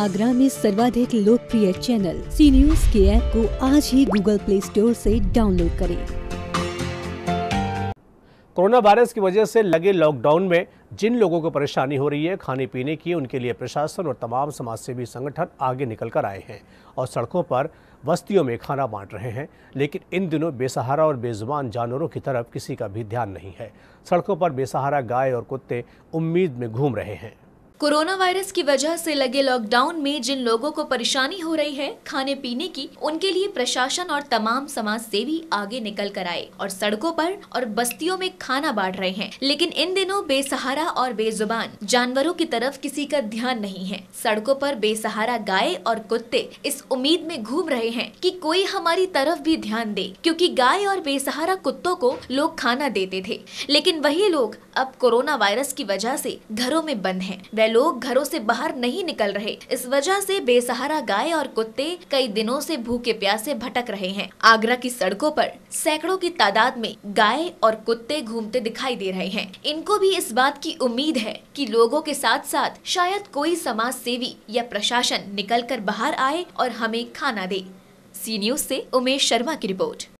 आगरा में सर्वाधिक लोकप्रिय चैनल सी न्यूज के ऐप को आज ही गूगल प्ले स्टोर से डाउनलोड करें कोरोना वायरस की वजह से लगे लॉकडाउन में जिन लोगों को परेशानी हो रही है खाने पीने की उनके लिए प्रशासन और तमाम समाजसेवी संगठन आगे निकल कर आए हैं और सड़कों पर बस्तियों में खाना बांट रहे हैं लेकिन इन दिनों बेसहारा और बेजुबान जानवरों की तरफ किसी का भी ध्यान नहीं है सड़कों पर बेसहारा गाय और कुत्ते उम्मीद में घूम रहे हैं कोरोना वायरस की वजह से लगे लॉकडाउन में जिन लोगों को परेशानी हो रही है खाने पीने की उनके लिए प्रशासन और तमाम समाज सेवी आगे निकल कर आए और सड़कों पर और बस्तियों में खाना बांट रहे हैं लेकिन इन दिनों बेसहारा और बेजुबान जानवरों की तरफ किसी का ध्यान नहीं है सड़कों पर बेसहारा गाय और कुत्ते इस उम्मीद में घूम रहे हैं कि कोई हमारी तरफ भी ध्यान दे क्योंकि गाय और बेसहारा कुत्तों को लोग खाना देते थे लेकिन वही लोग अब कोरोना वायरस की वजह से घरों में बंद हैं लोग घरों से बाहर नहीं निकल रहे इस वजह से बेसहारा गाय और कुत्ते कई दिनों से भूखे प्यासे भटक रहे हैं आगरा की सड़कों पर सैकड़ों की तादाद में गाय और कुत्ते घूमते दिखाई दे रहे हैं इनको भी इस बात की उम्मीद है कि लोगों के साथ साथ शायद कोई समाज सेवी या प्रशासन निकल कर बाहर आए और हमें खाना दे सी न्यूज ऐसी उमेश शर्मा की रिपोर्ट